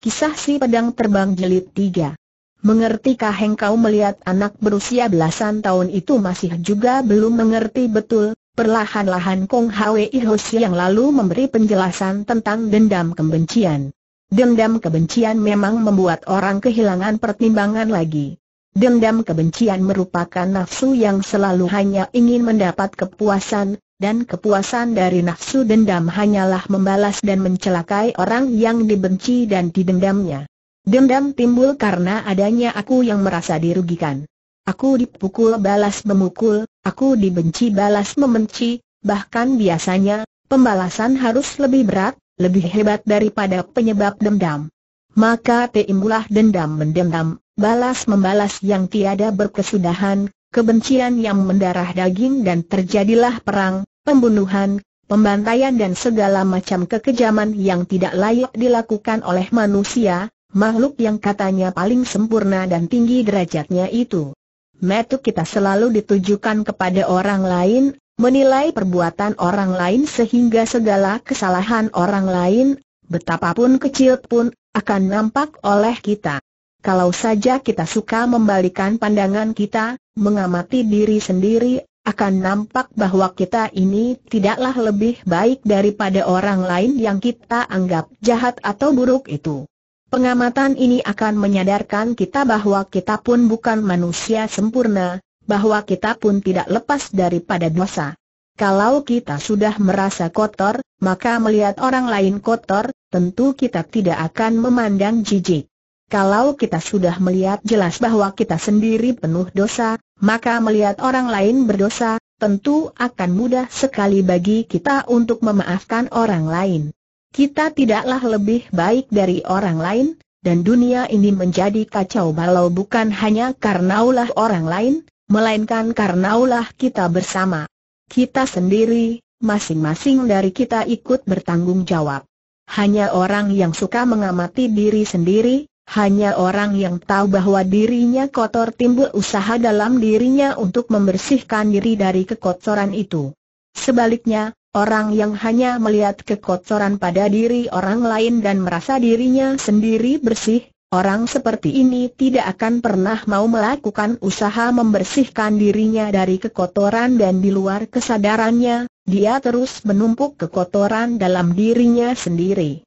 Kisah si pedang terbang Jelit 3 Mengertikah engkau melihat anak berusia belasan tahun itu masih juga belum mengerti betul? Perlahan-lahan Kong Hwi Hoshi yang lalu memberi penjelasan tentang dendam kebencian. Dendam kebencian memang membuat orang kehilangan pertimbangan lagi. Dendam kebencian merupakan nafsu yang selalu hanya ingin mendapat kepuasan, dan kepuasan dari nafsu dendam hanyalah membalas dan mencelakai orang yang dibenci dan didendamnya. Dendam timbul karena adanya aku yang merasa dirugikan. Aku dipukul balas memukul, aku dibenci balas membenci, bahkan biasanya, pembalasan harus lebih berat, lebih hebat daripada penyebab dendam. Maka timbulah dendam mendendam Balas membalas yang tiada berkesudahan, kebencian yang mendarah daging dan terjadilah perang, pembunuhan, pembantaian dan segala macam kekejaman yang tidak layak dilakukan oleh manusia, makhluk yang katanya paling sempurna dan tinggi derajatnya itu. Metu kita selalu ditujukan kepada orang lain, menilai perbuatan orang lain sehingga segala kesalahan orang lain, betapapun kecil pun, akan nampak oleh kita. Kalau saja kita suka membalikan pandangan kita, mengamati diri sendiri, akan nampak bahwa kita ini tidaklah lebih baik daripada orang lain yang kita anggap jahat atau buruk itu. Pengamatan ini akan menyadarkan kita bahwa kita pun bukan manusia sempurna, bahwa kita pun tidak lepas daripada dosa. Kalau kita sudah merasa kotor, maka melihat orang lain kotor, tentu kita tidak akan memandang jijik. Kalau kita sudah melihat jelas bahwa kita sendiri penuh dosa, maka melihat orang lain berdosa, tentu akan mudah sekali bagi kita untuk memaafkan orang lain. Kita tidaklah lebih baik dari orang lain, dan dunia ini menjadi kacau balau bukan hanya karena ulah orang lain, melainkan karena ulah kita bersama. Kita sendiri, masing-masing dari kita ikut bertanggung jawab. Hanya orang yang suka mengamati diri sendiri, hanya orang yang tahu bahwa dirinya kotor timbul usaha dalam dirinya untuk membersihkan diri dari kekotoran itu. Sebaliknya, orang yang hanya melihat kekotoran pada diri orang lain dan merasa dirinya sendiri bersih, orang seperti ini tidak akan pernah mau melakukan usaha membersihkan dirinya dari kekotoran dan di luar kesadarannya, dia terus menumpuk kekotoran dalam dirinya sendiri.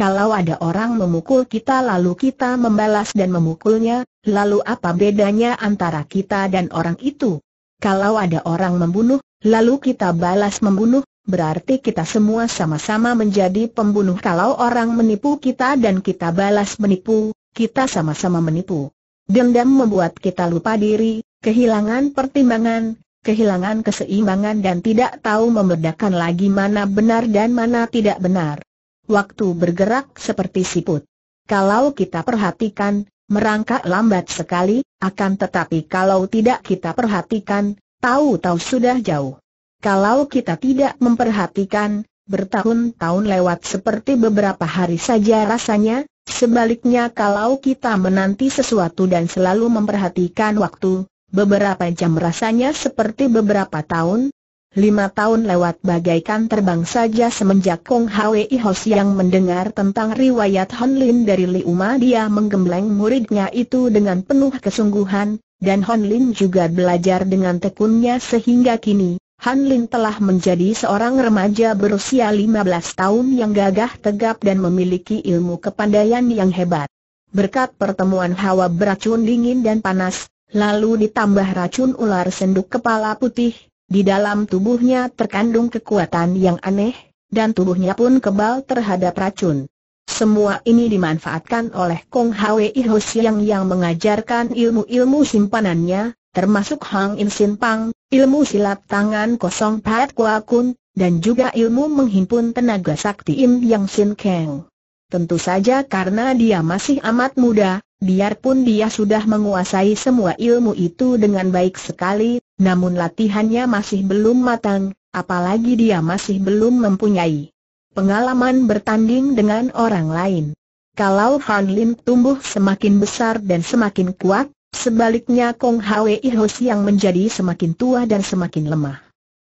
Kalau ada orang memukul kita lalu kita membalas dan memukulnya, lalu apa bedanya antara kita dan orang itu? Kalau ada orang membunuh, lalu kita balas membunuh, berarti kita semua sama-sama menjadi pembunuh. Kalau orang menipu kita dan kita balas menipu, kita sama-sama menipu. Dendam membuat kita lupa diri, kehilangan pertimbangan, kehilangan keseimbangan dan tidak tahu membedakan lagi mana benar dan mana tidak benar waktu bergerak seperti siput. Kalau kita perhatikan, merangkak lambat sekali, akan tetapi kalau tidak kita perhatikan, tahu-tahu sudah jauh. Kalau kita tidak memperhatikan, bertahun-tahun lewat seperti beberapa hari saja rasanya, sebaliknya kalau kita menanti sesuatu dan selalu memperhatikan waktu, beberapa jam rasanya seperti beberapa tahun, Lima tahun lewat bagaikan terbang saja semenjak Kong Hwi Hos yang mendengar tentang riwayat Hon Lin dari Li Uma dia menggembleng muridnya itu dengan penuh kesungguhan, dan Hon Lin juga belajar dengan tekunnya sehingga kini, Han Lin telah menjadi seorang remaja berusia 15 tahun yang gagah tegap dan memiliki ilmu kepandaian yang hebat. Berkat pertemuan hawa beracun dingin dan panas, lalu ditambah racun ular senduk kepala putih, di dalam tubuhnya terkandung kekuatan yang aneh, dan tubuhnya pun kebal terhadap racun. Semua ini dimanfaatkan oleh Kong Hau Ho Siang yang mengajarkan ilmu-ilmu simpanannya, termasuk Hang In Sin Pang, ilmu silat tangan kosong Pat Kwa Kun, dan juga ilmu menghimpun tenaga sakti Im Yang Sin Kang. Tentu saja karena dia masih amat muda, Biarpun dia sudah menguasai semua ilmu itu dengan baik sekali, namun latihannya masih belum matang, apalagi dia masih belum mempunyai pengalaman bertanding dengan orang lain. Kalau Han Lin tumbuh semakin besar dan semakin kuat, sebaliknya Kong Hwe Hos yang menjadi semakin tua dan semakin lemah.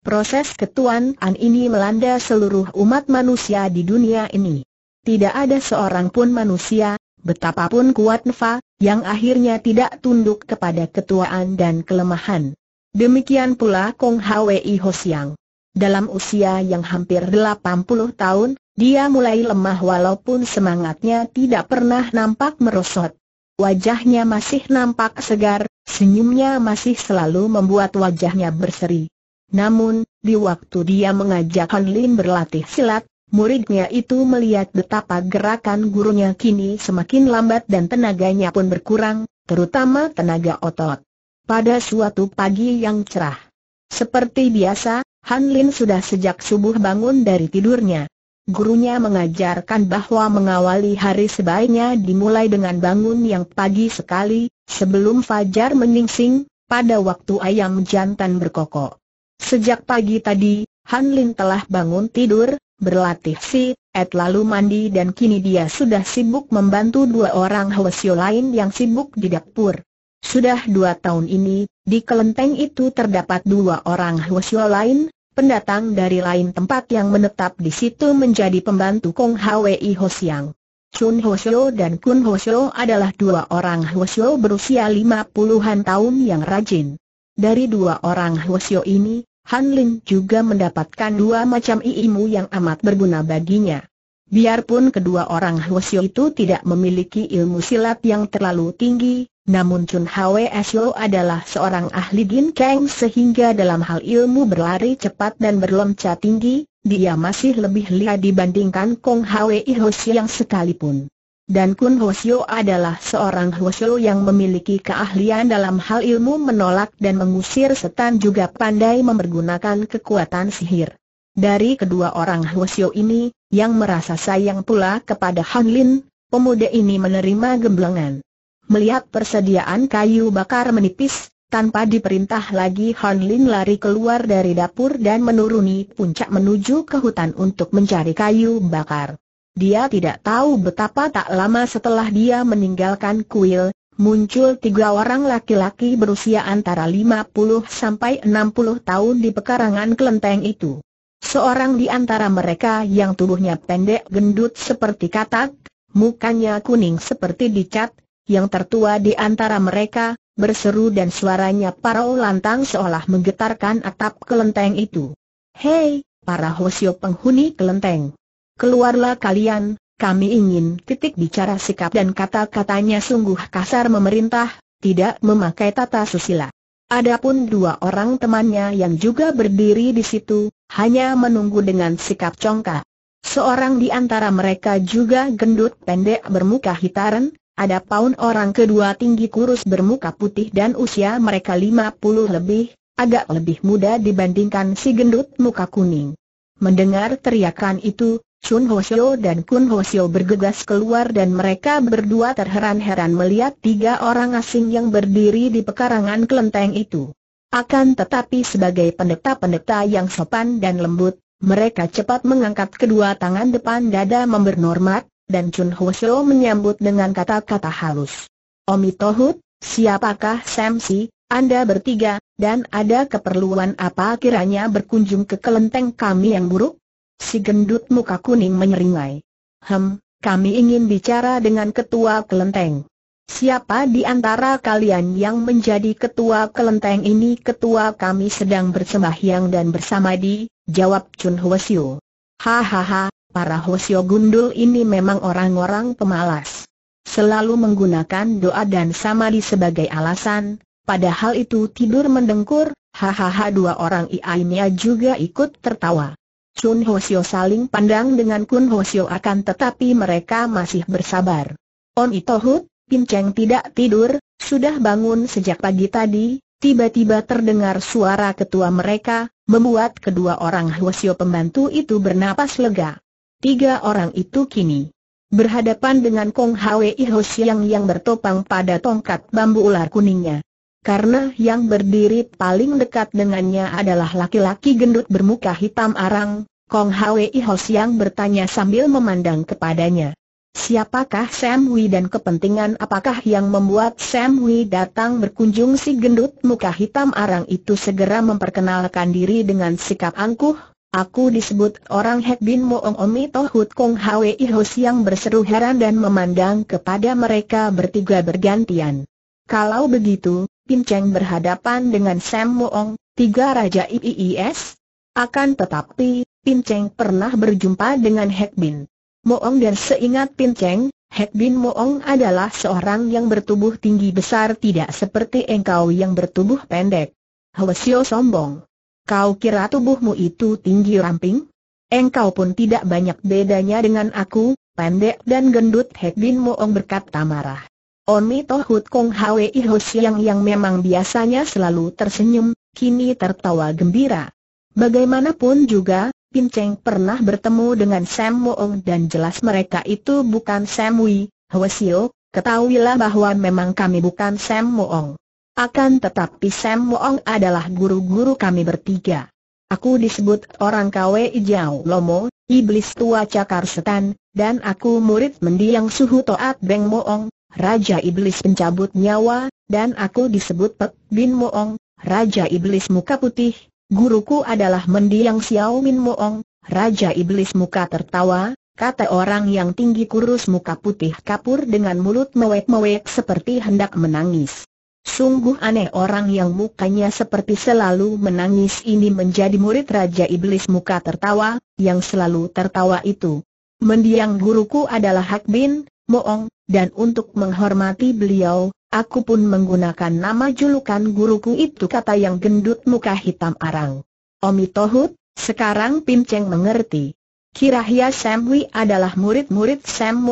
Proses ketuanan ini melanda seluruh umat manusia di dunia ini. Tidak ada seorang pun manusia Betapapun kuat Nfa, yang akhirnya tidak tunduk kepada ketuaan dan kelemahan. Demikian pula Kong Hwi Hosiang. Dalam usia yang hampir 80 tahun, dia mulai lemah walaupun semangatnya tidak pernah nampak merosot. Wajahnya masih nampak segar, senyumnya masih selalu membuat wajahnya berseri. Namun, di waktu dia mengajak Han Lin berlatih silat, Muridnya itu melihat betapa gerakan gurunya kini semakin lambat dan tenaganya pun berkurang, terutama tenaga otot. Pada suatu pagi yang cerah. Seperti biasa, Han Lin sudah sejak subuh bangun dari tidurnya. Gurunya mengajarkan bahwa mengawali hari sebaiknya dimulai dengan bangun yang pagi sekali, sebelum fajar menyingsing, pada waktu ayam jantan berkokok. Sejak pagi tadi, Han Lin telah bangun tidur, berlatih si, et lalu mandi dan kini dia sudah sibuk membantu dua orang Hwasyo lain yang sibuk di dapur. Sudah dua tahun ini, di kelenteng itu terdapat dua orang Hwasyo lain, pendatang dari lain tempat yang menetap di situ menjadi pembantu Kong Hwi Hosiang. Chun Hosyo dan Kun Hosyo adalah dua orang Hosyo berusia lima puluhan tahun yang rajin. Dari dua orang Hosyo ini, Han Lin juga mendapatkan dua macam ilmu yang amat berguna baginya. Biarpun kedua orang Huosio itu tidak memiliki ilmu silat yang terlalu tinggi, namun Chun Hwe Sio adalah seorang ahli Gin Kang sehingga dalam hal ilmu berlari cepat dan berlompat tinggi, dia masih lebih lihat dibandingkan Kong Hwe Hoshi yang sekalipun. Dan Kun Hosio adalah seorang Hosio yang memiliki keahlian dalam hal ilmu menolak dan mengusir setan juga pandai mempergunakan kekuatan sihir. Dari kedua orang Hosio ini, yang merasa sayang pula kepada Han Lin, pemuda ini menerima gemblengan. Melihat persediaan kayu bakar menipis, tanpa diperintah lagi Han Lin lari keluar dari dapur dan menuruni puncak menuju ke hutan untuk mencari kayu bakar. Dia tidak tahu betapa tak lama setelah dia meninggalkan kuil, muncul tiga orang laki-laki berusia antara 50 sampai 60 tahun di pekarangan kelenteng itu. Seorang di antara mereka yang tubuhnya pendek gendut seperti katak, mukanya kuning seperti dicat, yang tertua di antara mereka, berseru dan suaranya parau lantang seolah menggetarkan atap kelenteng itu. Hei, para hosio penghuni kelenteng! keluarlah kalian, kami ingin titik bicara sikap dan kata-katanya sungguh kasar memerintah, tidak memakai tata susila. Adapun dua orang temannya yang juga berdiri di situ, hanya menunggu dengan sikap congkak. Seorang di antara mereka juga gendut pendek bermuka hitaran, ada paun orang kedua tinggi kurus bermuka putih dan usia mereka 50 lebih, agak lebih muda dibandingkan si gendut muka kuning. Mendengar teriakan itu, Chun Ho dan Kun Ho bergegas keluar dan mereka berdua terheran-heran melihat tiga orang asing yang berdiri di pekarangan kelenteng itu. Akan tetapi sebagai pendeta-pendeta yang sopan dan lembut, mereka cepat mengangkat kedua tangan depan dada membernormat, dan Chun Ho menyambut dengan kata-kata halus. Omi Tohut, siapakah Samsi, Anda bertiga, dan ada keperluan apa kiranya berkunjung ke kelenteng kami yang buruk? Si gendut muka kuning menyeringai. Hem, kami ingin bicara dengan ketua kelenteng. Siapa di antara kalian yang menjadi ketua kelenteng ini? Ketua kami sedang bersembahyang dan bersama di, jawab Chun Hwasyo. Hahaha, para Hwasyo gundul ini memang orang-orang pemalas. Selalu menggunakan doa dan samadi sebagai alasan, padahal itu tidur mendengkur, hahaha dua orang Iainia juga ikut tertawa. Chun Hosio saling pandang dengan Kun Hosio akan tetapi mereka masih bersabar. On Itohut, Pin Cheng tidak tidur, sudah bangun sejak pagi tadi, tiba-tiba terdengar suara ketua mereka, membuat kedua orang Hosio pembantu itu bernapas lega. Tiga orang itu kini berhadapan dengan Kong Hwi Hosiang yang bertopang pada tongkat bambu ular kuningnya karena yang berdiri paling dekat dengannya adalah laki-laki gendut bermuka hitam arang, Kong Hwi Hos yang bertanya sambil memandang kepadanya. Siapakah Sam Wei dan kepentingan apakah yang membuat Sam Wei datang berkunjung si gendut muka hitam arang itu segera memperkenalkan diri dengan sikap angkuh? Aku disebut orang Hek Bin Moong Omi Tohut Kong Hwi Hos yang berseru heran dan memandang kepada mereka bertiga bergantian. Kalau begitu, Pin Cheng berhadapan dengan Sam Moong, tiga raja IIS. Akan tetapi, Pin Cheng pernah berjumpa dengan Hek Bin Moong dan seingat Pin Cheng, Hek Bin Moong adalah seorang yang bertubuh tinggi besar tidak seperti engkau yang bertubuh pendek. Hwasyo sombong. Kau kira tubuhmu itu tinggi ramping? Engkau pun tidak banyak bedanya dengan aku, pendek dan gendut Hek Bin Moong berkata marah. Oni Tohut Kong Hwi Ho Siang yang memang biasanya selalu tersenyum, kini tertawa gembira. Bagaimanapun juga, Pin Cheng pernah bertemu dengan Sam Moong dan jelas mereka itu bukan Sam Wei, Hwe Sio, ketahuilah bahwa memang kami bukan Sam Moong. Akan tetapi Sam Moong adalah guru-guru kami bertiga. Aku disebut orang Kwe Ijau Lomo, iblis tua cakar setan, dan aku murid mendiang suhu Toat Beng Moong, Raja Iblis pencabut nyawa, dan aku disebut Pek Bin Moong, Raja Iblis muka putih, guruku adalah mendiang Xiao Min Moong, Raja Iblis muka tertawa, kata orang yang tinggi kurus muka putih kapur dengan mulut mewek-mewek seperti hendak menangis. Sungguh aneh orang yang mukanya seperti selalu menangis ini menjadi murid Raja Iblis muka tertawa, yang selalu tertawa itu. Mendiang guruku adalah Hak Bin, Moong, dan untuk menghormati beliau, aku pun menggunakan nama julukan guruku itu kata yang gendut muka hitam arang. Omi Tohut, sekarang Pim Cheng mengerti. Kirahya Sam adalah murid-murid Sam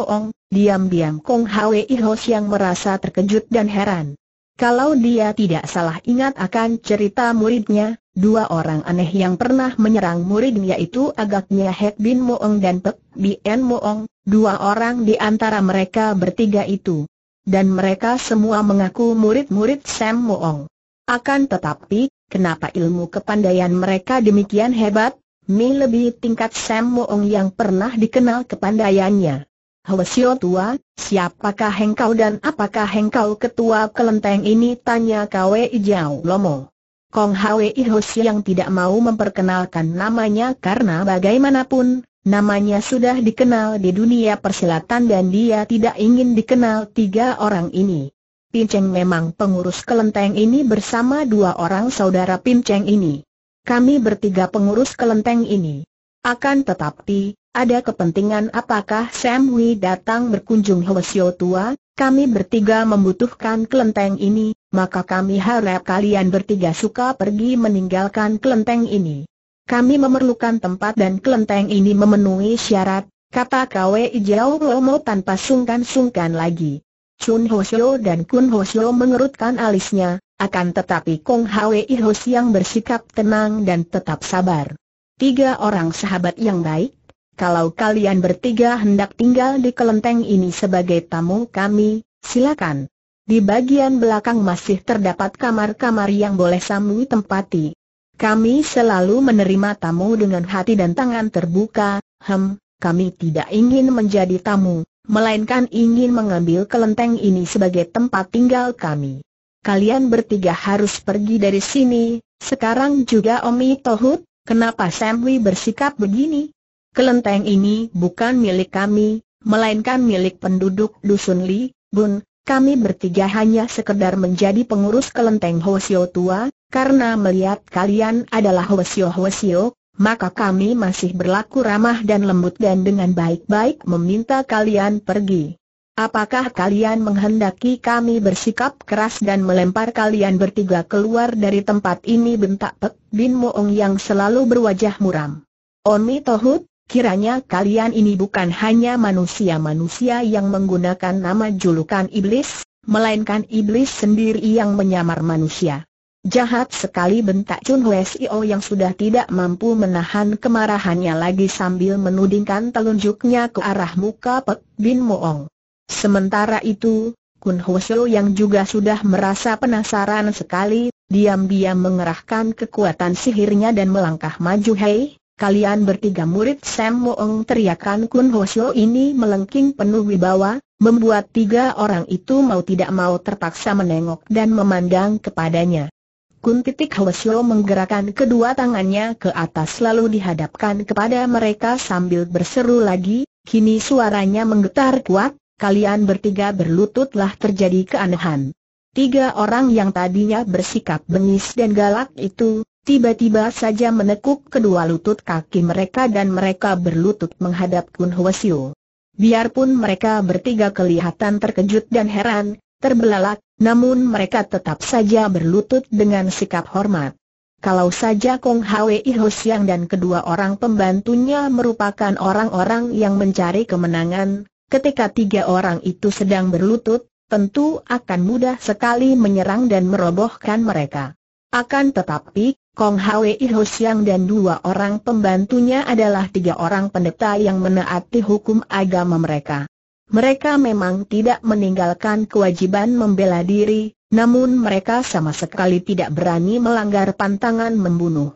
diam-diam Kong Hwe Hos yang merasa terkejut dan heran. Kalau dia tidak salah ingat akan cerita muridnya, Dua orang aneh yang pernah menyerang muridnya itu agaknya Hek Bin Moong dan Pek Bien Moong, dua orang di antara mereka bertiga itu. Dan mereka semua mengaku murid-murid Sam Moong. Akan tetapi, kenapa ilmu kepandaian mereka demikian hebat? Mi lebih tingkat Sam Moong yang pernah dikenal kepandaiannya. Hwasyo tua, siapakah engkau dan apakah engkau ketua kelenteng ini? Tanya Kwe Ijau Lomo. Kong Hwei Hos yang tidak mau memperkenalkan namanya karena bagaimanapun, namanya sudah dikenal di dunia persilatan dan dia tidak ingin dikenal tiga orang ini. Pin Cheng memang pengurus kelenteng ini bersama dua orang saudara Pin Cheng ini. Kami bertiga pengurus kelenteng ini. Akan tetapi, ada kepentingan apakah Sam Wei datang berkunjung Hwasyo tua? Kami bertiga membutuhkan kelenteng ini, maka kami harap kalian bertiga suka pergi meninggalkan kelenteng ini. Kami memerlukan tempat dan kelenteng ini memenuhi syarat, kata Kwe Jiao Romo tanpa sungkan-sungkan lagi. Chun Hosyo dan Kun Hosyo mengerutkan alisnya, akan tetapi Kong Hwe Hos yang bersikap tenang dan tetap sabar. Tiga orang sahabat yang baik, kalau kalian bertiga hendak tinggal di kelenteng ini sebagai tamu kami, silakan. Di bagian belakang masih terdapat kamar-kamar yang boleh Samu tempati. Kami selalu menerima tamu dengan hati dan tangan terbuka, hem, kami tidak ingin menjadi tamu, melainkan ingin mengambil kelenteng ini sebagai tempat tinggal kami. Kalian bertiga harus pergi dari sini, sekarang juga Omi Tohut, kenapa Samwi bersikap begini? kelenteng ini bukan milik kami, melainkan milik penduduk Dusun Li, Bun, kami bertiga hanya sekedar menjadi pengurus kelenteng Hosio tua, karena melihat kalian adalah Hosio-Hosio, maka kami masih berlaku ramah dan lembut dan dengan baik-baik meminta kalian pergi. Apakah kalian menghendaki kami bersikap keras dan melempar kalian bertiga keluar dari tempat ini bentak Pek Bin Moong yang selalu berwajah muram? Oni Tohut, Kiranya kalian ini bukan hanya manusia-manusia yang menggunakan nama julukan iblis, melainkan iblis sendiri yang menyamar manusia. Jahat sekali bentak Chun Hwe yang sudah tidak mampu menahan kemarahannya lagi sambil menudingkan telunjuknya ke arah muka Pek Bin Moong. Sementara itu, Kun Hwe yang juga sudah merasa penasaran sekali, diam-diam mengerahkan kekuatan sihirnya dan melangkah maju Hei, Kalian bertiga murid Sam Moong teriakan Kun Ho Sio ini melengking penuh wibawa, membuat tiga orang itu mau tidak mau terpaksa menengok dan memandang kepadanya. Kun titik Ho Sio menggerakkan kedua tangannya ke atas lalu dihadapkan kepada mereka sambil berseru lagi, kini suaranya menggetar kuat, kalian bertiga berlututlah terjadi keanehan. Tiga orang yang tadinya bersikap bengis dan galak itu, tiba-tiba saja menekuk kedua lutut kaki mereka dan mereka berlutut menghadap Kun Hwasyu. Biarpun mereka bertiga kelihatan terkejut dan heran, terbelalak, namun mereka tetap saja berlutut dengan sikap hormat. Kalau saja Kong Hwi Hosiang dan kedua orang pembantunya merupakan orang-orang yang mencari kemenangan, ketika tiga orang itu sedang berlutut, tentu akan mudah sekali menyerang dan merobohkan mereka. Akan tetapi, Kong Hwei Siang dan dua orang pembantunya adalah tiga orang pendeta yang menaati hukum agama mereka. Mereka memang tidak meninggalkan kewajiban membela diri, namun mereka sama sekali tidak berani melanggar pantangan membunuh.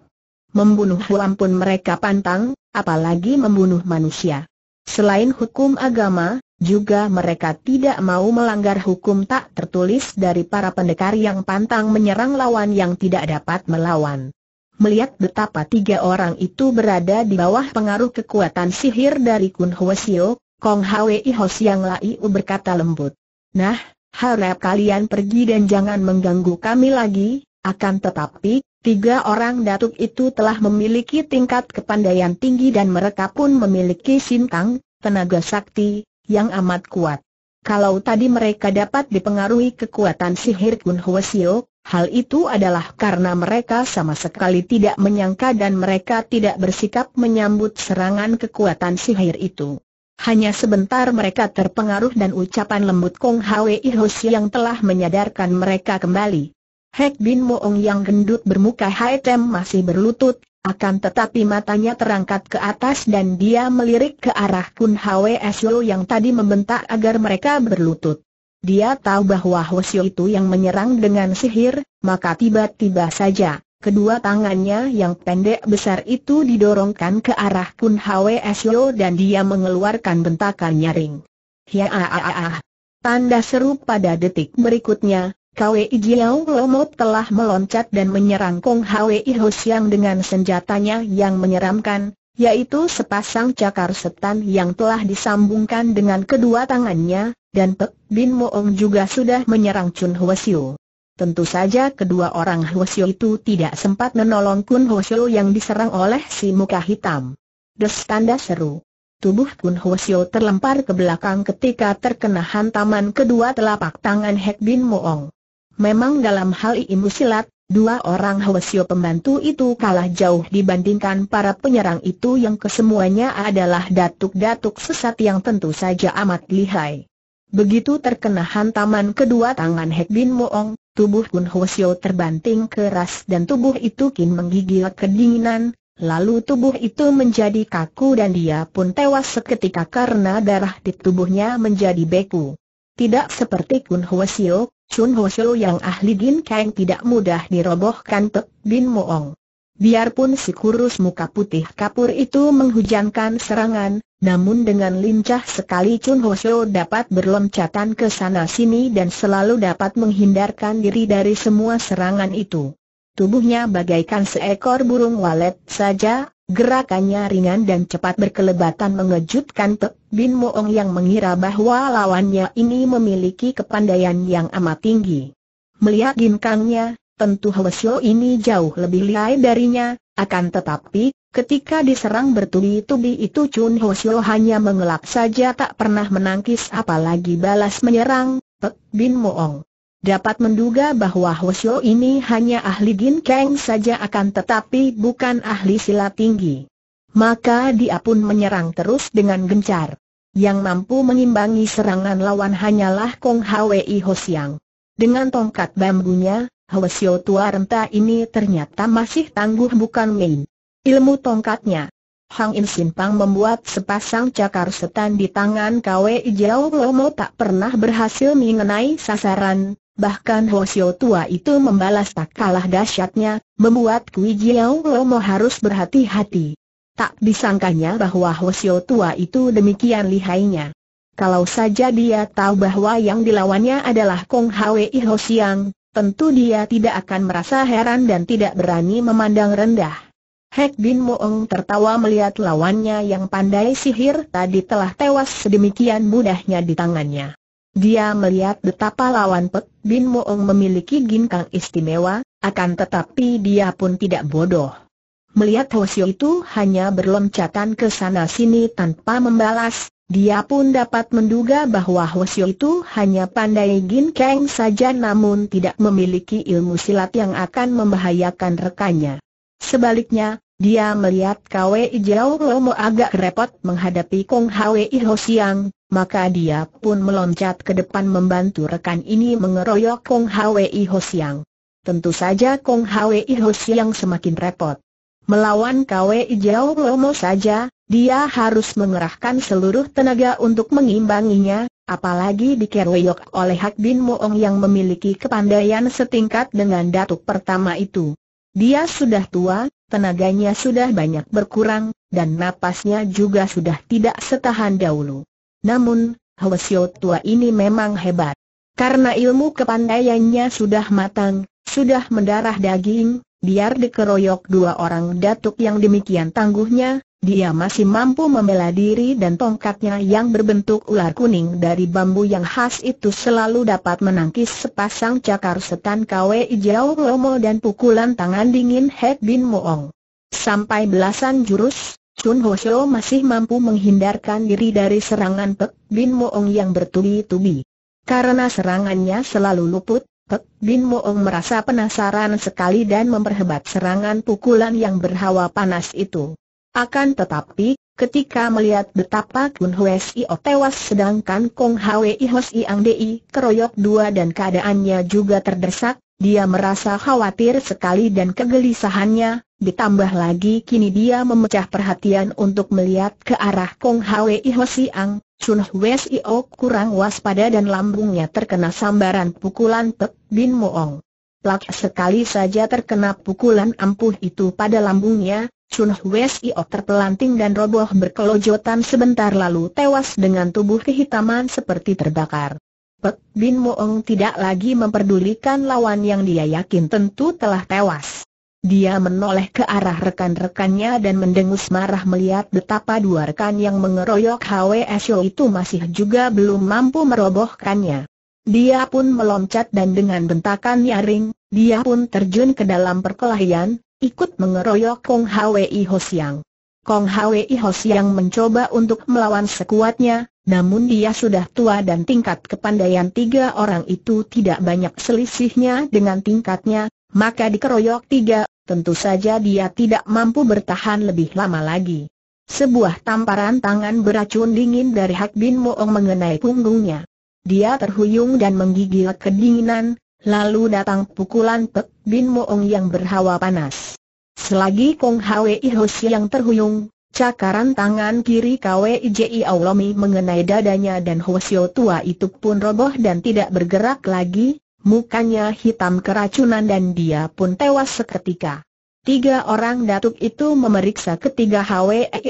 Membunuh hewan pun mereka pantang, apalagi membunuh manusia. Selain hukum agama, juga mereka tidak mau melanggar hukum tak tertulis dari para pendekar yang pantang menyerang lawan yang tidak dapat melawan. Melihat betapa tiga orang itu berada di bawah pengaruh kekuatan sihir dari Kun Hwasio, Kong Hwei Ho yang Lai U berkata lembut. Nah, harap kalian pergi dan jangan mengganggu kami lagi, akan tetapi, Tiga orang datuk itu telah memiliki tingkat kepandaian tinggi dan mereka pun memiliki sintang, tenaga sakti, yang amat kuat. Kalau tadi mereka dapat dipengaruhi kekuatan sihir Kun Huasio, hal itu adalah karena mereka sama sekali tidak menyangka dan mereka tidak bersikap menyambut serangan kekuatan sihir itu. Hanya sebentar mereka terpengaruh dan ucapan lembut Kong Hwi Hoshi yang telah menyadarkan mereka kembali. Hek Bin Moong yang gendut bermuka hitam masih berlutut, akan tetapi matanya terangkat ke atas dan dia melirik ke arah Kun Hwe Sio yang tadi membentak agar mereka berlutut. Dia tahu bahwa Sio itu yang menyerang dengan sihir, maka tiba-tiba saja, kedua tangannya yang pendek besar itu didorongkan ke arah Kun Hwe Sio dan dia mengeluarkan bentakan nyaring. Hiaaah! Tanda seru pada detik berikutnya, Kwei Jiao Lomot telah meloncat dan menyerang Kong Hwi Hosiang dengan senjatanya yang menyeramkan, yaitu sepasang cakar setan yang telah disambungkan dengan kedua tangannya, dan Pek Bin Moong juga sudah menyerang Chun Hwasyo. Tentu saja kedua orang Hwasyo itu tidak sempat menolong Kun Hwasyo yang diserang oleh si muka hitam. Des tanda seru. Tubuh Kun Hwasyo terlempar ke belakang ketika terkena hantaman kedua telapak tangan Hek Bin Moong. Memang dalam hal ilmu silat, dua orang Hwasyo pembantu itu kalah jauh dibandingkan para penyerang itu yang kesemuanya adalah datuk-datuk sesat yang tentu saja amat lihai. Begitu terkena hantaman kedua tangan Hek Bin Moong, tubuh Kun Hwasyo terbanting keras dan tubuh itu kin menggigil kedinginan, lalu tubuh itu menjadi kaku dan dia pun tewas seketika karena darah di tubuhnya menjadi beku. Tidak seperti Kun Hwasyo, Chun Ho Shou yang ahli Gin Kang tidak mudah dirobohkan Pek Bin Moong. Biarpun si kurus muka putih kapur itu menghujankan serangan, namun dengan lincah sekali Chun Ho Shou dapat berloncatan ke sana sini dan selalu dapat menghindarkan diri dari semua serangan itu. Tubuhnya bagaikan seekor burung walet saja, Gerakannya ringan dan cepat berkelebatan mengejutkan Pe Bin Moong yang mengira bahwa lawannya ini memiliki kepandaian yang amat tinggi. Melihat ginkangnya, tentu Hwesyo ini jauh lebih lihai darinya, akan tetapi, ketika diserang bertubi-tubi itu Chun Hwesyo hanya mengelak saja tak pernah menangkis apalagi balas menyerang, Pe Bin Moong. Dapat menduga bahwa Hwasyo ini hanya ahli ginkeng saja akan tetapi bukan ahli silat tinggi. Maka dia pun menyerang terus dengan gencar. Yang mampu mengimbangi serangan lawan hanyalah Kong Hwi Ho Dengan tongkat bambunya, Hwasyo tua renta ini ternyata masih tangguh bukan main. Ilmu tongkatnya. Hang In Simpang membuat sepasang cakar setan di tangan Kwi Jiao Lomo tak pernah berhasil mengenai sasaran, Bahkan Hosio tua itu membalas tak kalah dahsyatnya, membuat Kui Jiao Lomo harus berhati-hati. Tak disangkanya bahwa Hosio tua itu demikian lihainya. Kalau saja dia tahu bahwa yang dilawannya adalah Kong Hwi Ho tentu dia tidak akan merasa heran dan tidak berani memandang rendah. Hek Bin Moong tertawa melihat lawannya yang pandai sihir tadi telah tewas sedemikian mudahnya di tangannya. Dia melihat betapa lawan Pek Bin Moong memiliki ginkang istimewa, akan tetapi dia pun tidak bodoh. Melihat Hosio itu hanya berloncatan ke sana-sini tanpa membalas, dia pun dapat menduga bahwa Hosio itu hanya pandai ginkang saja namun tidak memiliki ilmu silat yang akan membahayakan rekannya. Sebaliknya, dia melihat Kwei Jiao Romo agak repot menghadapi Kong Hwi Ho Siang, maka dia pun meloncat ke depan membantu rekan ini mengeroyok Kong Hwi Ho Siang. Tentu saja Kong Hwi Ho Siang semakin repot. Melawan Kwei Jiao Romo saja, dia harus mengerahkan seluruh tenaga untuk mengimbanginya, apalagi dikeroyok oleh Hak Bin Moong yang memiliki kepandaian setingkat dengan datuk pertama itu. Dia sudah tua, tenaganya sudah banyak berkurang, dan napasnya juga sudah tidak setahan dahulu. Namun, Hwasyo tua ini memang hebat. Karena ilmu kepandaiannya sudah matang, sudah mendarah daging, biar dikeroyok dua orang datuk yang demikian tangguhnya, dia masih mampu membela diri dan tongkatnya yang berbentuk ular kuning dari bambu yang khas itu selalu dapat menangkis sepasang cakar setan Kwe Jauh Romo dan pukulan tangan dingin Hek Bin Moong. Sampai belasan jurus, Chun Ho Shou masih mampu menghindarkan diri dari serangan Pek Bin Moong yang bertubi-tubi. Karena serangannya selalu luput, Pek Bin Moong merasa penasaran sekali dan memperhebat serangan pukulan yang berhawa panas itu. Akan tetapi, ketika melihat betapa Kun Hwesio tewas sedangkan Kong Hwei Hosiang Di keroyok dua dan keadaannya juga terdesak, dia merasa khawatir sekali dan kegelisahannya, ditambah lagi kini dia memecah perhatian untuk melihat ke arah Kong Hwei Hosiang, Sun Hwesio kurang waspada dan lambungnya terkena sambaran pukulan Pek Bin Moong. Plak sekali saja terkena pukulan ampuh itu pada lambungnya, Chun Hwesiok terpelanting dan roboh berkelojotan sebentar lalu tewas dengan tubuh kehitaman seperti terbakar. Pek Bin Moong tidak lagi memperdulikan lawan yang dia yakin tentu telah tewas. Dia menoleh ke arah rekan-rekannya dan mendengus marah melihat betapa dua rekan yang mengeroyok HWSO itu masih juga belum mampu merobohkannya. Dia pun meloncat dan dengan bentakan nyaring, dia pun terjun ke dalam perkelahian, ikut mengeroyok Kong Hwi Ho Siang. Kong Hwi Ho Siang mencoba untuk melawan sekuatnya, namun dia sudah tua dan tingkat kepandaian tiga orang itu tidak banyak selisihnya dengan tingkatnya, maka dikeroyok tiga, tentu saja dia tidak mampu bertahan lebih lama lagi. Sebuah tamparan tangan beracun dingin dari Hak Bin Moong mengenai punggungnya. Dia terhuyung dan menggigil kedinginan, lalu datang pukulan Pek Bin Moong yang berhawa panas. Selagi Kong Hwi Hoshi yang terhuyung, cakaran tangan kiri KWIJI Aulomi mengenai dadanya dan Hosio tua itu pun roboh dan tidak bergerak lagi, mukanya hitam keracunan dan dia pun tewas seketika. Tiga orang datuk itu memeriksa ketiga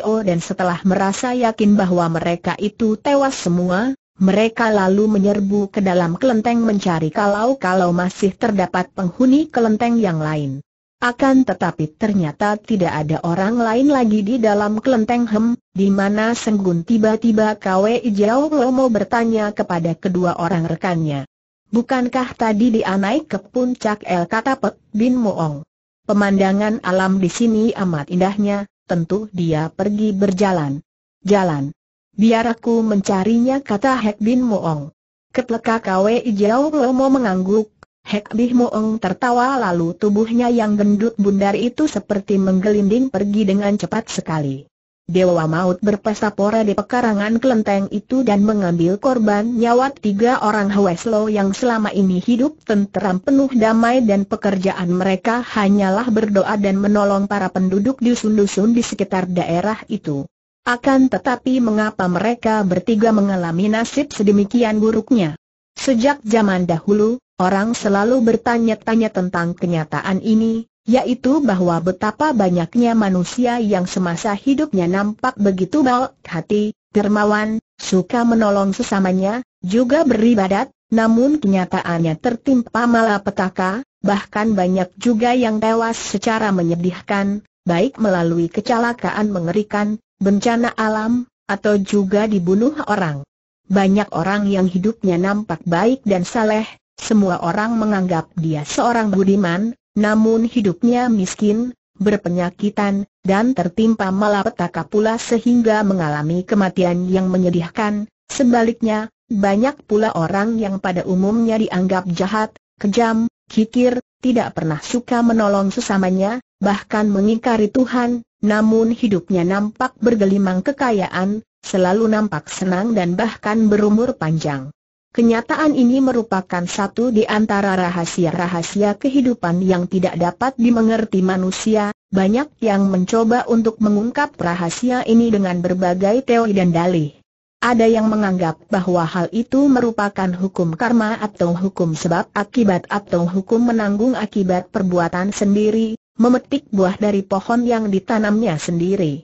O dan setelah merasa yakin bahwa mereka itu tewas semua, mereka lalu menyerbu ke dalam kelenteng mencari kalau-kalau masih terdapat penghuni kelenteng yang lain. Akan tetapi ternyata tidak ada orang lain lagi di dalam kelenteng Hem, di mana Senggun tiba-tiba Kwe Ijau Lomo bertanya kepada kedua orang rekannya. Bukankah tadi dia naik ke puncak El Katapek bin Moong? Pemandangan alam di sini amat indahnya, tentu dia pergi berjalan. Jalan. Biar aku mencarinya kata Hek bin Moong. Ketleka Kwe Ijau Lomo mengangguk, Hek Bih Moong tertawa lalu tubuhnya yang gendut bundar itu seperti menggelinding pergi dengan cepat sekali. Dewa Maut berpesta pora di pekarangan kelenteng itu dan mengambil korban nyawa tiga orang Hweslo yang selama ini hidup tenteram penuh damai dan pekerjaan mereka hanyalah berdoa dan menolong para penduduk dusun-dusun di sekitar daerah itu. Akan tetapi mengapa mereka bertiga mengalami nasib sedemikian buruknya? Sejak zaman dahulu, Orang selalu bertanya-tanya tentang kenyataan ini, yaitu bahwa betapa banyaknya manusia yang semasa hidupnya nampak begitu baik hati, dermawan, suka menolong sesamanya, juga beribadat, namun kenyataannya tertimpa malapetaka, bahkan banyak juga yang tewas secara menyedihkan, baik melalui kecelakaan mengerikan, bencana alam, atau juga dibunuh orang. Banyak orang yang hidupnya nampak baik dan saleh, semua orang menganggap dia seorang budiman, namun hidupnya miskin, berpenyakitan, dan tertimpa malapetaka pula sehingga mengalami kematian yang menyedihkan. Sebaliknya, banyak pula orang yang pada umumnya dianggap jahat, kejam, kikir, tidak pernah suka menolong sesamanya, bahkan mengingkari Tuhan, namun hidupnya nampak bergelimang kekayaan, selalu nampak senang dan bahkan berumur panjang. Kenyataan ini merupakan satu di antara rahasia-rahasia kehidupan yang tidak dapat dimengerti manusia, banyak yang mencoba untuk mengungkap rahasia ini dengan berbagai teori dan dalih. Ada yang menganggap bahwa hal itu merupakan hukum karma atau hukum sebab akibat atau hukum menanggung akibat perbuatan sendiri, memetik buah dari pohon yang ditanamnya sendiri.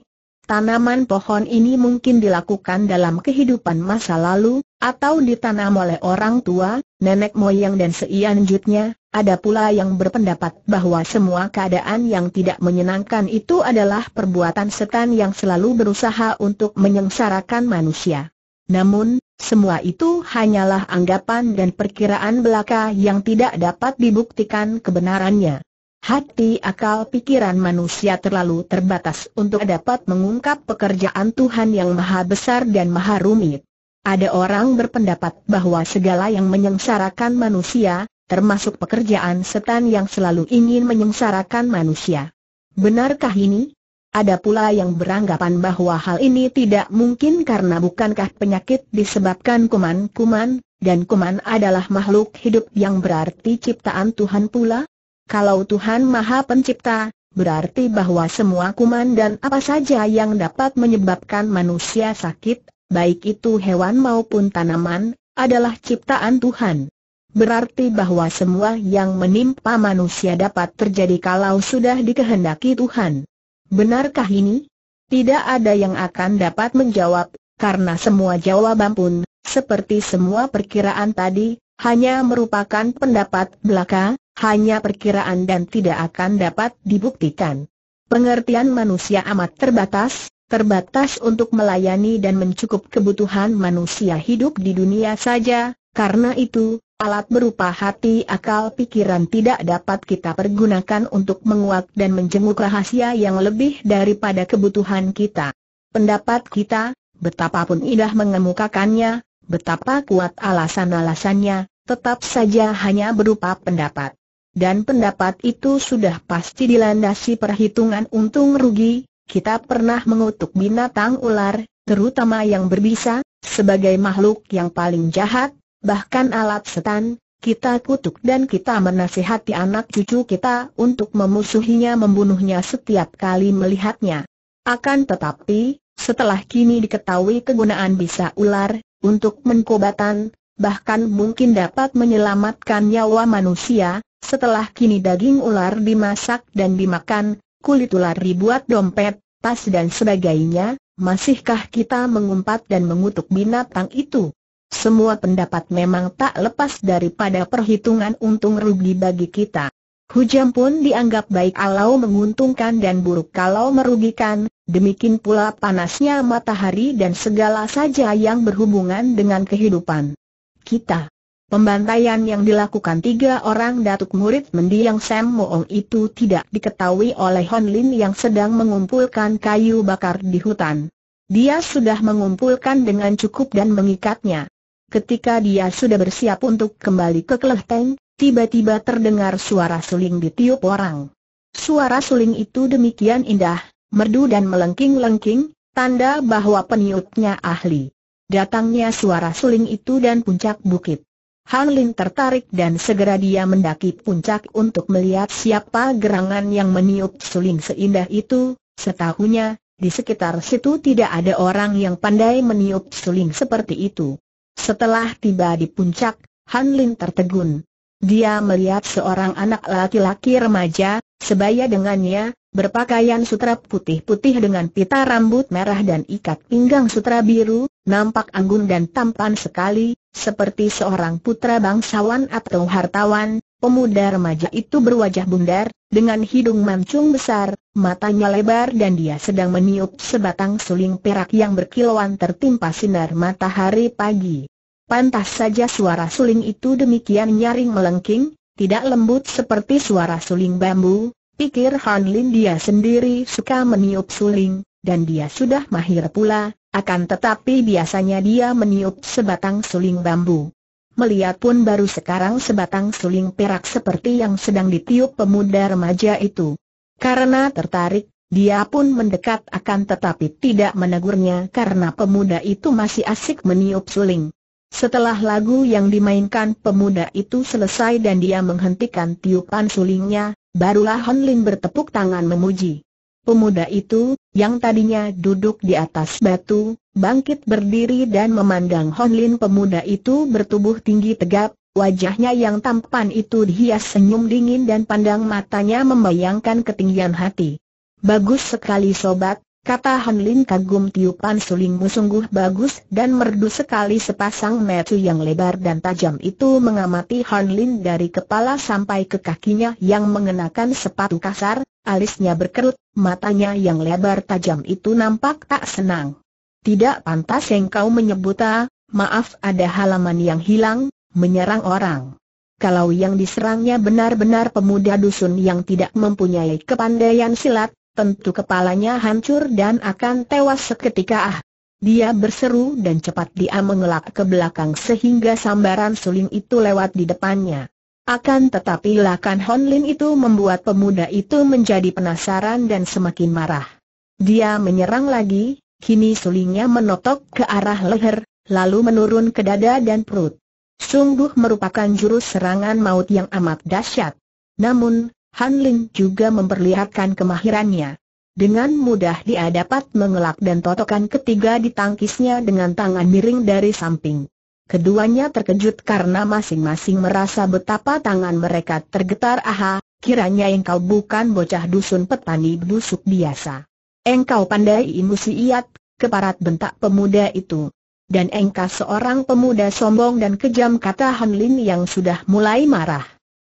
Tanaman pohon ini mungkin dilakukan dalam kehidupan masa lalu, atau ditanam oleh orang tua, nenek moyang dan seianjutnya, ada pula yang berpendapat bahwa semua keadaan yang tidak menyenangkan itu adalah perbuatan setan yang selalu berusaha untuk menyengsarakan manusia. Namun, semua itu hanyalah anggapan dan perkiraan belaka yang tidak dapat dibuktikan kebenarannya. Hati akal pikiran manusia terlalu terbatas untuk dapat mengungkap pekerjaan Tuhan yang maha besar dan maha rumit. Ada orang berpendapat bahwa segala yang menyengsarakan manusia, termasuk pekerjaan setan yang selalu ingin menyengsarakan manusia. Benarkah ini? Ada pula yang beranggapan bahwa hal ini tidak mungkin karena bukankah penyakit disebabkan kuman-kuman, dan kuman adalah makhluk hidup yang berarti ciptaan Tuhan pula? Kalau Tuhan Maha Pencipta, berarti bahwa semua kuman dan apa saja yang dapat menyebabkan manusia sakit, baik itu hewan maupun tanaman, adalah ciptaan Tuhan. Berarti bahwa semua yang menimpa manusia dapat terjadi kalau sudah dikehendaki Tuhan. Benarkah ini? Tidak ada yang akan dapat menjawab, karena semua jawaban pun, seperti semua perkiraan tadi, hanya merupakan pendapat belaka, hanya perkiraan dan tidak akan dapat dibuktikan. Pengertian manusia amat terbatas, terbatas untuk melayani dan mencukup kebutuhan manusia hidup di dunia saja, karena itu, alat berupa hati akal pikiran tidak dapat kita pergunakan untuk menguak dan menjenguk rahasia yang lebih daripada kebutuhan kita. Pendapat kita, betapapun indah mengemukakannya, betapa kuat alasan-alasannya, tetap saja hanya berupa pendapat. Dan pendapat itu sudah pasti dilandasi perhitungan untung rugi, kita pernah mengutuk binatang ular, terutama yang berbisa, sebagai makhluk yang paling jahat, bahkan alat setan, kita kutuk dan kita menasihati anak cucu kita untuk memusuhinya membunuhnya setiap kali melihatnya. Akan tetapi, setelah kini diketahui kegunaan bisa ular, untuk menkobatan, bahkan mungkin dapat menyelamatkan nyawa manusia, setelah kini daging ular dimasak dan dimakan, kulit ular dibuat dompet, tas dan sebagainya, masihkah kita mengumpat dan mengutuk binatang itu? Semua pendapat memang tak lepas daripada perhitungan untung rugi bagi kita. Hujam pun dianggap baik kalau menguntungkan dan buruk kalau merugikan, demikian pula panasnya matahari dan segala saja yang berhubungan dengan kehidupan kita. Pembantaian yang dilakukan tiga orang datuk murid mendiang Sam Moong itu tidak diketahui oleh Hon Lin yang sedang mengumpulkan kayu bakar di hutan. Dia sudah mengumpulkan dengan cukup dan mengikatnya. Ketika dia sudah bersiap untuk kembali ke Kelehteng, tiba-tiba terdengar suara suling ditiup orang. Suara suling itu demikian indah, merdu dan melengking-lengking, tanda bahwa peniupnya ahli. Datangnya suara suling itu dan puncak bukit. Han Lin tertarik dan segera dia mendaki puncak untuk melihat siapa gerangan yang meniup suling seindah itu, setahunya, di sekitar situ tidak ada orang yang pandai meniup suling seperti itu. Setelah tiba di puncak, Han Lin tertegun. Dia melihat seorang anak laki-laki remaja, sebaya dengannya, berpakaian sutra putih-putih dengan pita rambut merah dan ikat pinggang sutra biru, nampak anggun dan tampan sekali, seperti seorang putra bangsawan atau hartawan. Pemuda remaja itu berwajah bundar, dengan hidung mancung besar, matanya lebar dan dia sedang meniup sebatang suling perak yang berkilauan tertimpa sinar matahari pagi. Pantas saja suara suling itu demikian nyaring melengking, tidak lembut seperti suara suling bambu, pikir Han Lin dia sendiri suka meniup suling, dan dia sudah mahir pula, akan tetapi biasanya dia meniup sebatang suling bambu. Melihat pun baru sekarang sebatang suling perak seperti yang sedang ditiup pemuda remaja itu. Karena tertarik, dia pun mendekat akan tetapi tidak menegurnya karena pemuda itu masih asik meniup suling. Setelah lagu yang dimainkan pemuda itu selesai dan dia menghentikan tiupan sulingnya, barulah Hon Lin bertepuk tangan memuji. Pemuda itu, yang tadinya duduk di atas batu, bangkit berdiri dan memandang Hon Lin pemuda itu bertubuh tinggi tegap, wajahnya yang tampan itu dihias senyum dingin dan pandang matanya membayangkan ketinggian hati. Bagus sekali sobat, Kata Hanlin kagum tiupan sulingmu sungguh bagus dan merdu sekali sepasang metu yang lebar dan tajam itu mengamati Hanlin dari kepala sampai ke kakinya yang mengenakan sepatu kasar, alisnya berkerut, matanya yang lebar tajam itu nampak tak senang. Tidak pantas yang kau menyebut ah, maaf ada halaman yang hilang, menyerang orang. Kalau yang diserangnya benar-benar pemuda dusun yang tidak mempunyai kepandaian silat, tentu kepalanya hancur dan akan tewas seketika ah. Dia berseru dan cepat dia mengelak ke belakang sehingga sambaran suling itu lewat di depannya. Akan tetapi lakan Lin itu membuat pemuda itu menjadi penasaran dan semakin marah. Dia menyerang lagi, kini sulingnya menotok ke arah leher, lalu menurun ke dada dan perut. Sungguh merupakan jurus serangan maut yang amat dahsyat. Namun, Han Ling juga memperlihatkan kemahirannya. Dengan mudah dia dapat mengelak dan totokan ketiga ditangkisnya dengan tangan miring dari samping. Keduanya terkejut karena masing-masing merasa betapa tangan mereka tergetar aha, kiranya engkau bukan bocah dusun petani busuk biasa. Engkau pandai ilmu siat, keparat bentak pemuda itu. Dan engkau seorang pemuda sombong dan kejam kata Han Lin yang sudah mulai marah.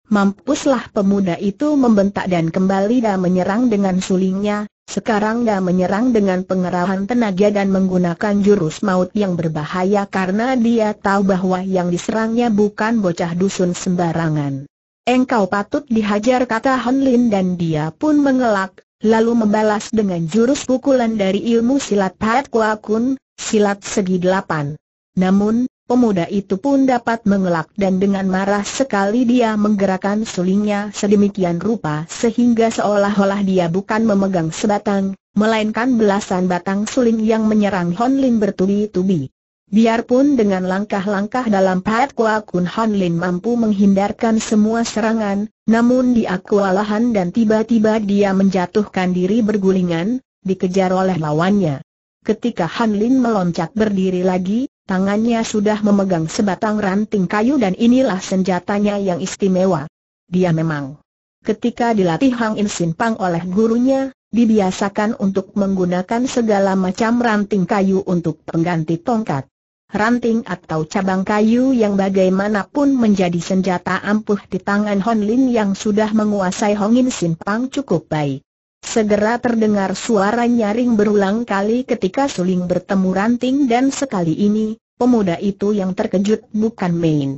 Mampuslah pemuda itu membentak dan kembali dan menyerang dengan sulingnya, sekarang dia menyerang dengan pengerahan tenaga dan menggunakan jurus maut yang berbahaya karena dia tahu bahwa yang diserangnya bukan bocah dusun sembarangan. Engkau patut dihajar kata Han Lin dan dia pun mengelak, lalu membalas dengan jurus pukulan dari ilmu silat Pat Kua Kun, silat segi delapan. Namun, pemuda itu pun dapat mengelak dan dengan marah sekali dia menggerakkan sulingnya sedemikian rupa sehingga seolah-olah dia bukan memegang sebatang, melainkan belasan batang suling yang menyerang Hon Lin bertubi-tubi. Biarpun dengan langkah-langkah dalam pahat Kua Kun Hon Lin mampu menghindarkan semua serangan, namun dia kewalahan dan tiba-tiba dia menjatuhkan diri bergulingan, dikejar oleh lawannya. Ketika Han Lin meloncat berdiri lagi, Tangannya sudah memegang sebatang ranting kayu dan inilah senjatanya yang istimewa. Dia memang ketika dilatih Hang In Sin Pang oleh gurunya, dibiasakan untuk menggunakan segala macam ranting kayu untuk pengganti tongkat. Ranting atau cabang kayu yang bagaimanapun menjadi senjata ampuh di tangan Hon Lin yang sudah menguasai Hong In Sin cukup baik. Segera terdengar suara nyaring berulang kali ketika suling bertemu ranting dan sekali ini, pemuda itu yang terkejut bukan main.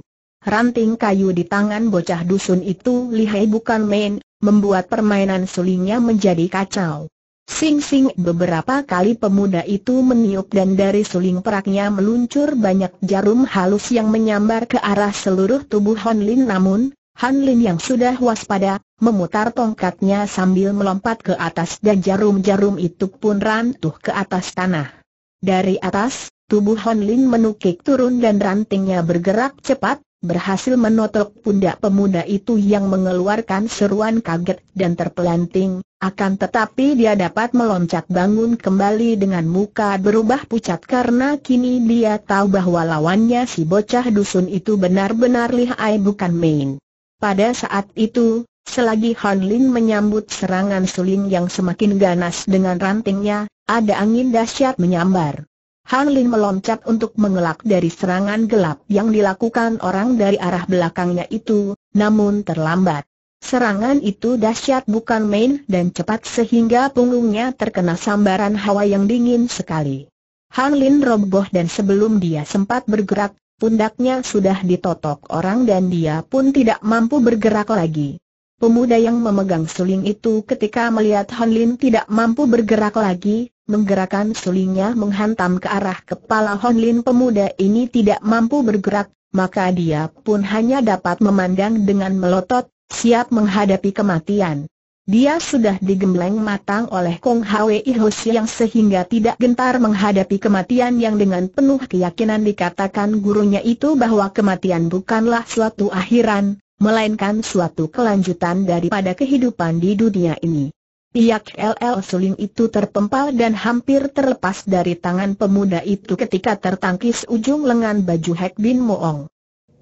Ranting kayu di tangan bocah dusun itu lihai bukan main, membuat permainan sulingnya menjadi kacau. Sing-sing beberapa kali pemuda itu meniup dan dari suling peraknya meluncur banyak jarum halus yang menyambar ke arah seluruh tubuh Honlin namun, Han Lin yang sudah waspada, memutar tongkatnya sambil melompat ke atas dan jarum-jarum itu pun rantuh ke atas tanah. Dari atas, tubuh Han Lin menukik turun dan rantingnya bergerak cepat, berhasil menotok pundak pemuda itu yang mengeluarkan seruan kaget dan terpelanting, akan tetapi dia dapat meloncat bangun kembali dengan muka berubah pucat karena kini dia tahu bahwa lawannya si bocah dusun itu benar-benar lihai bukan main. Pada saat itu, selagi Han Lin menyambut serangan suling yang semakin ganas dengan rantingnya, ada angin dahsyat menyambar. Han Lin meloncat untuk mengelak dari serangan gelap yang dilakukan orang dari arah belakangnya itu, namun terlambat. Serangan itu dahsyat bukan main dan cepat sehingga punggungnya terkena sambaran hawa yang dingin sekali. Han Lin roboh dan sebelum dia sempat bergerak, Pundaknya sudah ditotok orang dan dia pun tidak mampu bergerak lagi. Pemuda yang memegang suling itu ketika melihat Han Lin tidak mampu bergerak lagi, menggerakkan sulingnya menghantam ke arah kepala Hon Lin pemuda ini tidak mampu bergerak, maka dia pun hanya dapat memandang dengan melotot, siap menghadapi kematian. Dia sudah digembleng matang oleh Kong Hwei Hos yang sehingga tidak gentar menghadapi kematian yang dengan penuh keyakinan dikatakan gurunya itu bahwa kematian bukanlah suatu akhiran, melainkan suatu kelanjutan daripada kehidupan di dunia ini. Piak LL Suling itu terpempal dan hampir terlepas dari tangan pemuda itu ketika tertangkis ujung lengan baju Hek Bin Moong.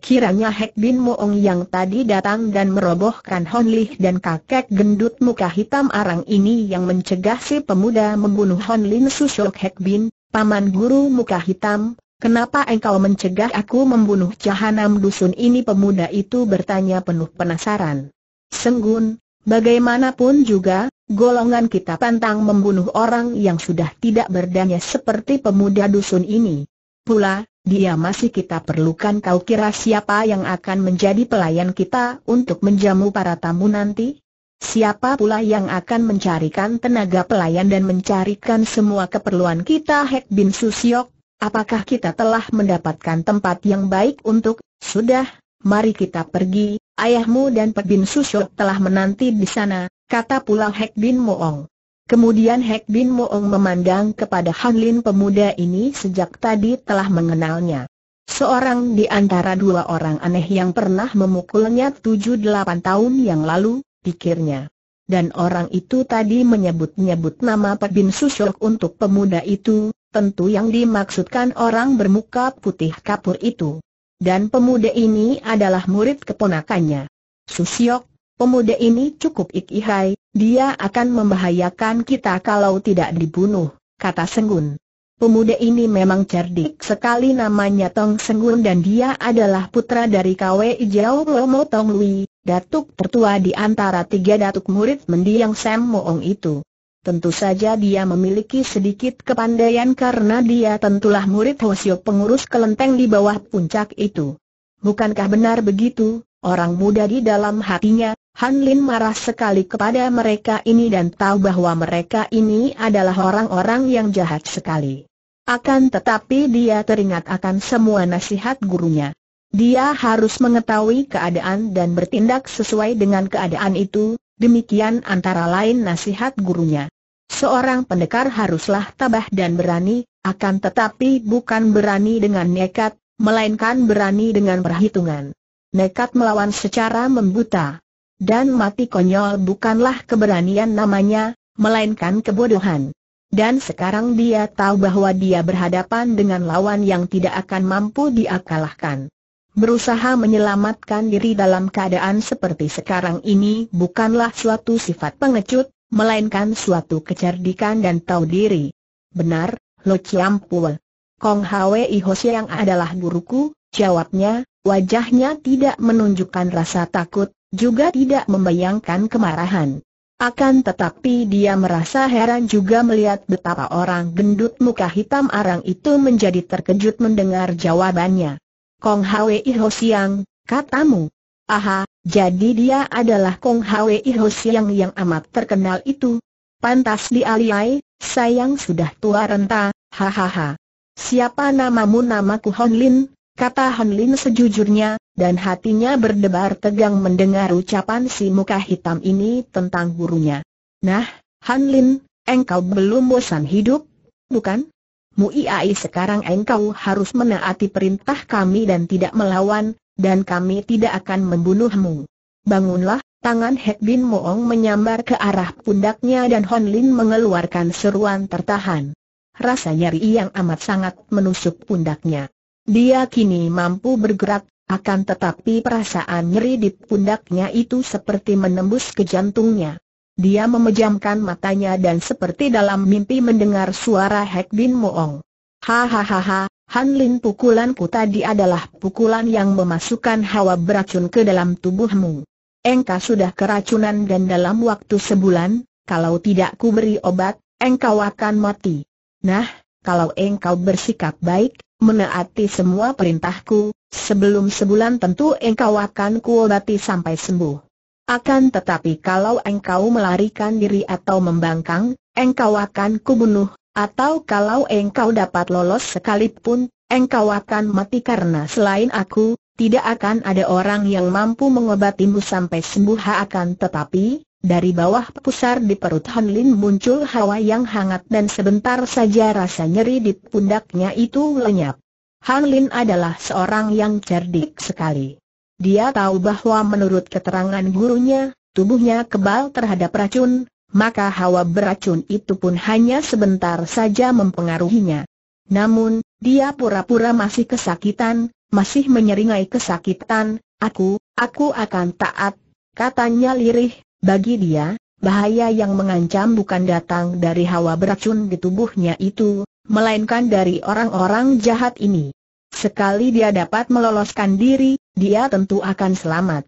Kiranya Hek Bin Moong yang tadi datang dan merobohkan Hon Lih dan kakek gendut muka hitam arang ini yang mencegah si pemuda membunuh Hon Lin Sushok Hek Bin, paman guru muka hitam, kenapa engkau mencegah aku membunuh jahanam dusun ini pemuda itu bertanya penuh penasaran. Senggun, bagaimanapun juga, golongan kita pantang membunuh orang yang sudah tidak berdaya seperti pemuda dusun ini. Pula, dia masih kita perlukan kau kira siapa yang akan menjadi pelayan kita untuk menjamu para tamu nanti? Siapa pula yang akan mencarikan tenaga pelayan dan mencarikan semua keperluan kita Hek Bin Susiok? Apakah kita telah mendapatkan tempat yang baik untuk, sudah, mari kita pergi, ayahmu dan Pek Bin Susiok telah menanti di sana, kata pula Hek Bin Moong. Kemudian Hek Bin Moong memandang kepada Han Lin pemuda ini sejak tadi telah mengenalnya. Seorang di antara dua orang aneh yang pernah memukulnya tujuh delapan tahun yang lalu, pikirnya. Dan orang itu tadi menyebut-nyebut nama Pak Bin Susyok untuk pemuda itu, tentu yang dimaksudkan orang bermuka putih kapur itu. Dan pemuda ini adalah murid keponakannya. Susyok, Pemuda ini cukup ikhai, dia akan membahayakan kita kalau tidak dibunuh, kata Senggun. Pemuda ini memang cerdik sekali namanya Tong Senggun dan dia adalah putra dari Kwe Ijau Lomo Tong Lui, datuk tertua di antara tiga datuk murid mendiang Sam Moong itu. Tentu saja dia memiliki sedikit kepandaian karena dia tentulah murid Hosio pengurus kelenteng di bawah puncak itu. Bukankah benar begitu, orang muda di dalam hatinya, Han Lin marah sekali kepada mereka ini dan tahu bahwa mereka ini adalah orang-orang yang jahat sekali. Akan tetapi dia teringat akan semua nasihat gurunya. Dia harus mengetahui keadaan dan bertindak sesuai dengan keadaan itu, demikian antara lain nasihat gurunya. Seorang pendekar haruslah tabah dan berani, akan tetapi bukan berani dengan nekat, melainkan berani dengan perhitungan. Nekat melawan secara membuta. Dan mati konyol bukanlah keberanian namanya, melainkan kebodohan. Dan sekarang dia tahu bahwa dia berhadapan dengan lawan yang tidak akan mampu diakalahkan. Berusaha menyelamatkan diri dalam keadaan seperti sekarang ini bukanlah suatu sifat pengecut, melainkan suatu kecerdikan dan tahu diri. Benar, Lo ciampol. Kong Hwe Hose yang adalah guruku, jawabnya, wajahnya tidak menunjukkan rasa takut, juga tidak membayangkan kemarahan. Akan tetapi dia merasa heran juga melihat betapa orang gendut muka hitam arang itu menjadi terkejut mendengar jawabannya. Kong Hwei Ho Siang, katamu. Aha, jadi dia adalah Kong Hwei Ho Siang yang amat terkenal itu. Pantas dialiai, sayang sudah tua renta, hahaha. Siapa namamu namaku Hon Lin, kata Han Lin sejujurnya, dan hatinya berdebar tegang mendengar ucapan si muka hitam ini tentang gurunya. Nah, Han Lin, engkau belum bosan hidup, bukan? Muiai sekarang engkau harus menaati perintah kami dan tidak melawan, dan kami tidak akan membunuhmu. Bangunlah, tangan Hek Bin Moong menyambar ke arah pundaknya dan Han Lin mengeluarkan seruan tertahan. Rasa nyeri yang amat sangat menusuk pundaknya. Dia kini mampu bergerak, akan tetapi perasaan nyeri di pundaknya itu seperti menembus ke jantungnya. Dia memejamkan matanya dan seperti dalam mimpi mendengar suara Hek Bin Moong. Hahaha, Han Lin pukulanku tadi adalah pukulan yang memasukkan hawa beracun ke dalam tubuhmu. Engkau sudah keracunan dan dalam waktu sebulan, kalau tidak ku beri obat, engkau akan mati. Nah, kalau engkau bersikap baik, menaati semua perintahku, sebelum sebulan tentu engkau akan kuobati sampai sembuh. Akan tetapi kalau engkau melarikan diri atau membangkang, engkau akan kubunuh, atau kalau engkau dapat lolos sekalipun, engkau akan mati karena selain aku, tidak akan ada orang yang mampu mengobatimu sampai sembuh akan tetapi, dari bawah pusar di perut Han Lin muncul hawa yang hangat dan sebentar saja rasa nyeri di pundaknya itu lenyap. Han Lin adalah seorang yang cerdik sekali. Dia tahu bahwa menurut keterangan gurunya, tubuhnya kebal terhadap racun, maka hawa beracun itu pun hanya sebentar saja mempengaruhinya. Namun, dia pura-pura masih kesakitan, masih menyeringai kesakitan, aku, aku akan taat, katanya lirih, bagi dia, bahaya yang mengancam bukan datang dari hawa beracun di tubuhnya itu, melainkan dari orang-orang jahat ini. Sekali dia dapat meloloskan diri, dia tentu akan selamat.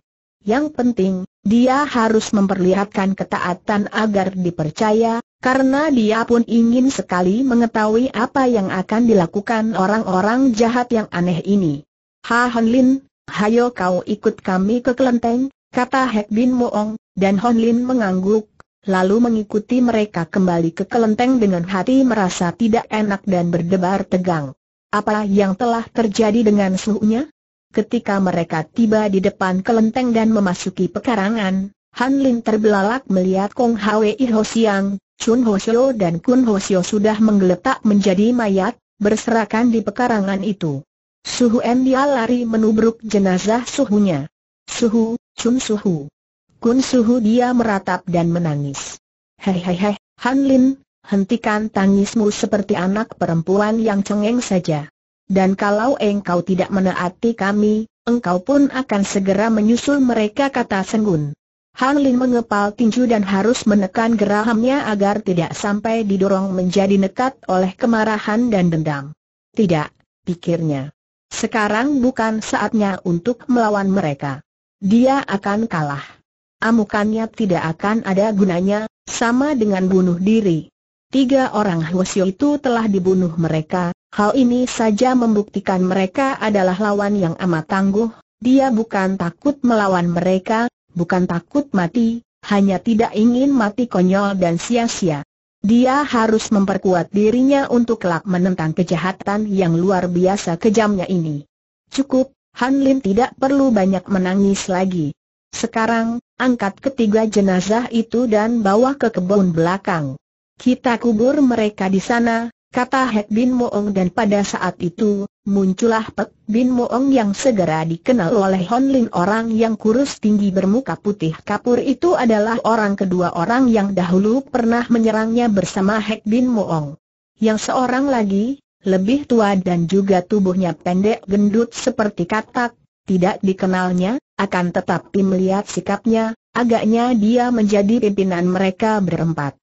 Yang penting, dia harus memperlihatkan ketaatan agar dipercaya, karena dia pun ingin sekali mengetahui apa yang akan dilakukan orang-orang jahat yang aneh ini. Ha Hanlin, hayo kau ikut kami ke kelenteng, kata Hek Bin Moong, dan Hon Lin mengangguk, lalu mengikuti mereka kembali ke kelenteng dengan hati merasa tidak enak dan berdebar tegang. Apa yang telah terjadi dengan suhunya? Ketika mereka tiba di depan kelenteng dan memasuki pekarangan, Han Lin terbelalak melihat Kong Hwi Ho Siang, Chun Ho Sio dan Kun Ho Sio sudah menggeletak menjadi mayat, berserakan di pekarangan itu. Suhu N dia lari menubruk jenazah suhunya. Suhu, Chun Suhu. Kun Suhu dia meratap dan menangis. Hehehe, Han Lin, hentikan tangismu seperti anak perempuan yang cengeng saja. Dan kalau engkau tidak menaati kami, engkau pun akan segera menyusul mereka kata Senggun. Han Lin mengepal tinju dan harus menekan gerahamnya agar tidak sampai didorong menjadi nekat oleh kemarahan dan dendam. Tidak, pikirnya. Sekarang bukan saatnya untuk melawan mereka. Dia akan kalah amukannya tidak akan ada gunanya, sama dengan bunuh diri. Tiga orang Huosio itu telah dibunuh mereka, hal ini saja membuktikan mereka adalah lawan yang amat tangguh, dia bukan takut melawan mereka, bukan takut mati, hanya tidak ingin mati konyol dan sia-sia. Dia harus memperkuat dirinya untuk kelak menentang kejahatan yang luar biasa kejamnya ini. Cukup, Han Lin tidak perlu banyak menangis lagi. Sekarang, angkat ketiga jenazah itu dan bawa ke kebun belakang. Kita kubur mereka di sana, kata Hek Bin Moong dan pada saat itu, muncullah Pek Bin Moong yang segera dikenal oleh Hon Lin orang yang kurus tinggi bermuka putih kapur itu adalah orang kedua orang yang dahulu pernah menyerangnya bersama Hek Bin Moong. Yang seorang lagi, lebih tua dan juga tubuhnya pendek gendut seperti katak, tidak dikenalnya, akan tetapi melihat sikapnya, agaknya dia menjadi pimpinan mereka berempat.